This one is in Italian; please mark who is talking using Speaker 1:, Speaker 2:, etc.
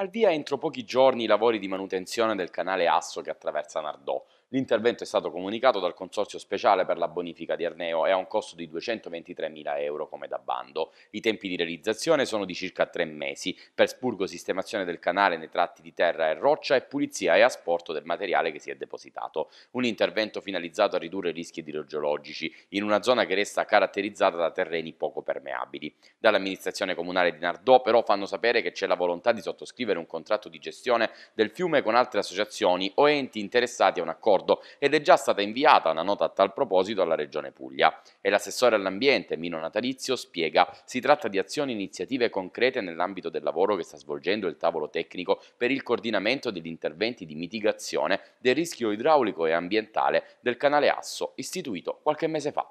Speaker 1: al via entro pochi giorni i lavori di manutenzione del canale Asso che attraversa Nardò, L'intervento è stato comunicato dal Consorzio Speciale per la Bonifica di Arneo e ha un costo di 223.000 euro come da bando. I tempi di realizzazione sono di circa tre mesi per spurgo, sistemazione del canale nei tratti di terra e roccia e pulizia e asporto del materiale che si è depositato. Un intervento finalizzato a ridurre i rischi idrogeologici in una zona che resta caratterizzata da terreni poco permeabili. Dall'amministrazione comunale di Nardò però fanno sapere che c'è la volontà di sottoscrivere un contratto di gestione del fiume con altre associazioni o enti interessati a un accordo Nord ed è già stata inviata una nota a tal proposito alla Regione Puglia. E l'assessore all'ambiente Mino Natalizio spiega si tratta di azioni e iniziative concrete nell'ambito del lavoro che sta svolgendo il tavolo tecnico per il coordinamento degli interventi di mitigazione del rischio idraulico e ambientale del canale Asso istituito qualche mese fa.